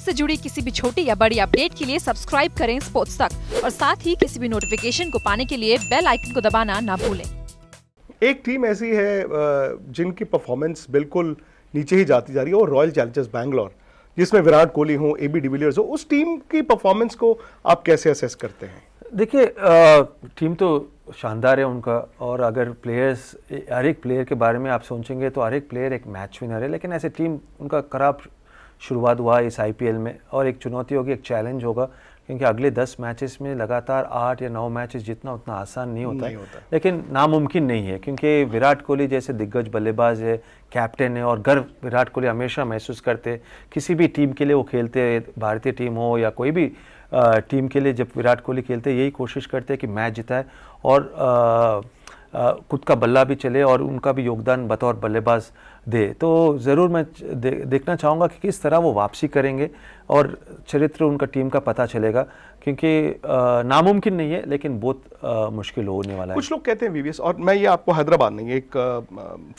Sports से जुड़ी किसी भी छोटी या बड़ी अपडेट के लिए सब्सक्राइब करें स्पोर्ट्स तक और साथ ही किसी भी नोटिफिकेशन को पाने के लिए बेल आइकन को दबाना ना भूलें एक टीम ऐसी है जिनकी परफॉर्मेंस बिल्कुल नीचे ही जाती जा रही है और रॉयल चैलेंजर्स बैंगलोर जिसमें विराट कोहली हो ए बी डिविलियर्स हो उस टीम की परफॉर्मेंस को आप कैसे असेस करते हैं देखिए टीम तो शानदार है उनका और अगर प्लेयर्स हर एक प्लेयर के बारे में आप सोचेंगे तो हर एक प्लेयर एक मैच विनर है लेकिन ऐसे टीम उनका खराब शुरुआत हुआ इस आई में और एक चुनौती होगी एक चैलेंज होगा क्योंकि अगले दस मैचेस में लगातार आठ या नौ मैचेस जितना उतना आसान नहीं होता, नहीं होता। लेकिन नामुमकिन नहीं है क्योंकि विराट कोहली जैसे दिग्गज बल्लेबाज है कैप्टन है और गर्व विराट कोहली हमेशा महसूस करते किसी भी टीम के लिए वो खेलते भारतीय टीम हो या कोई भी टीम के लिए जब विराट कोहली खेलते यही कोशिश करते हैं कि मैच जिताए और आ, खुद का बल्ला भी चले और उनका भी योगदान बतौर बल्लेबाज दे तो ज़रूर मैं दे, देखना चाहूँगा कि किस तरह वो वापसी करेंगे और चरित्र उनका टीम का पता चलेगा क्योंकि नामुमकिन नहीं है लेकिन बहुत मुश्किल होने वाला है कुछ लोग कहते हैं वीवीएस और मैं ये आपको हैदराबाद नहीं एक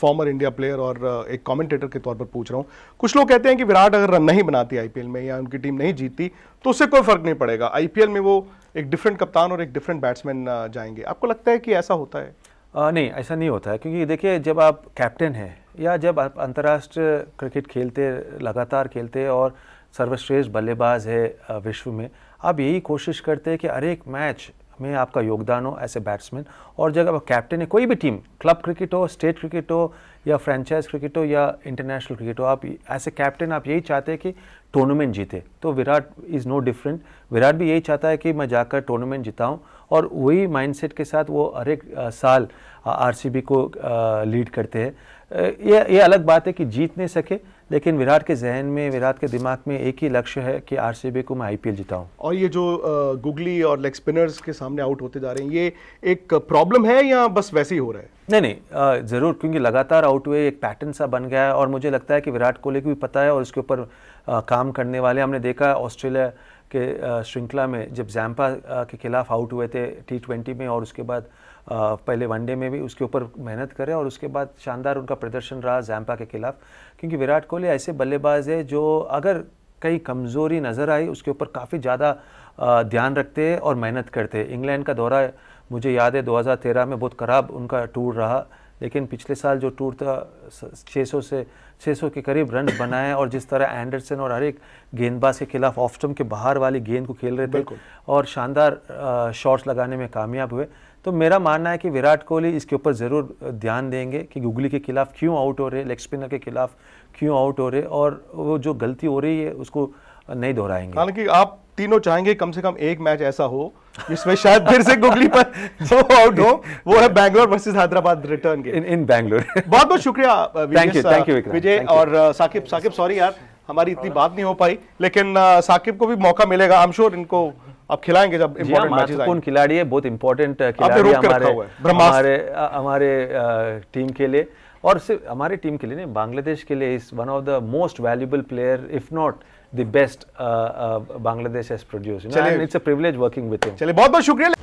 फॉर्मर इंडिया प्लेयर और एक कमेंटेटर के तौर पर पूछ रहा हूँ कुछ लोग कहते हैं कि विराट अगर रन नहीं बनाती आईपीएल में या उनकी टीम नहीं जीतती तो उससे कोई फर्क नहीं पड़ेगा आईपीएल में वो एक डिफरेंट कप्तान और एक डिफरेंट बैट्समैन जाएंगे आपको लगता है कि ऐसा होता है आ, नहीं ऐसा नहीं होता है क्योंकि देखिए जब आप कैप्टन हैं या जब आप अंतर्राष्ट्रीय क्रिकेट खेलते लगातार खेलते और सर्वश्रेष्ठ बल्लेबाज है विश्व में आप यही कोशिश करते हैं कि हर एक मैच में आपका योगदान हो ऐसे बैट्समैन और जब आप कैप्टन है कोई भी टीम क्लब क्रिकेट हो स्टेट क्रिकेट हो या फ्रेंचाइज क्रिकेट हो या इंटरनेशनल क्रिकेट हो आप ऐसे कैप्टन आप यही चाहते हैं कि टूर्नामेंट जीते तो Virat is no different Virat भी यही चाहता है कि मैं जाकर टूर्नामेंट जिताऊँ और वही माइंडसेट के साथ वो हर एक साल आरसीबी को लीड करते हैं ये ये अलग बात है कि जीत नहीं सके लेकिन विराट के जहन में विराट के दिमाग में एक ही लक्ष्य है कि आर को मैं आई जिताऊं और ये जो गुगली और लेग स्पिनर्स के सामने आउट होते जा रहे हैं ये एक प्रॉब्लम है या बस वैसे ही हो रहा है नहीं नहीं ज़रूर क्योंकि लगातार आउट हुए एक पैटर्न सा बन गया है और मुझे लगता है कि विराट कोहली को भी पता है और उसके ऊपर काम करने वाले हमने देखा ऑस्ट्रेलिया के श्रृंखला में जब जैम्पा के खिलाफ आउट हुए थे टी ट्वेंटी में और उसके बाद पहले वनडे में भी उसके ऊपर मेहनत करें और उसके बाद शानदार उनका प्रदर्शन रहा जैम्पा के खिलाफ क्योंकि विराट कोहली ऐसे बल्लेबाज है जो अगर कई कमज़ोरी नज़र आई उसके ऊपर काफ़ी ज़्यादा ध्यान रखते हैं और मेहनत करते हैं इंग्लैंड का दौरा मुझे याद है 2013 में बहुत ख़राब उनका टूर रहा लेकिन पिछले साल जो टूर था 600 से 600 के करीब रन बनाए और जिस तरह एंडरसन और हर एक गेंदबाज के खिलाफ ऑफ स्टम्प के बाहर वाली गेंद को खेल रहे थे और शानदार शॉट्स लगाने में कामयाब हुए तो मेरा मानना है कि विराट कोहली इसके ऊपर ज़रूर ध्यान देंगे कि गुगली के खिलाफ क्यों आउट हो रहे लेग स्पिनर के खिलाफ क्यों आउट हो रहे और वो जो गलती हो रही है उसको नहीं दोहराएंगे हालांकि आप तीनों चाहेंगे कम से कम एक मैच ऐसा हो जिसमें शायद फिर से गुगली पर जो आउट हो वो है Bangalore versus Hyderabad return game in in Bangalore बहुत बहुत शुक्रिया विजय और uh, साकिब साकिब सॉरी यार हमारी इतनी बात नहीं हो पाई लेकिन uh, साकिब को भी मौका मिलेगा आई एम श्योर इनको आप खिलाएंगे जब इम्पोर्टेंट हाँ, मैचेस आएंगे कौन खिलाड़ी है बहुत इंपॉर्टेंट uh, खिलाड़ी हमारे हमारे हमारे टीम के लिए और सिर्फ हमारी टीम के लिए नहीं बांग्लादेश के लिए is one of the most valuable player if not the best Bangladesh has produce it's a privilege working with him चलिए बहुत बहुत शुक्रिया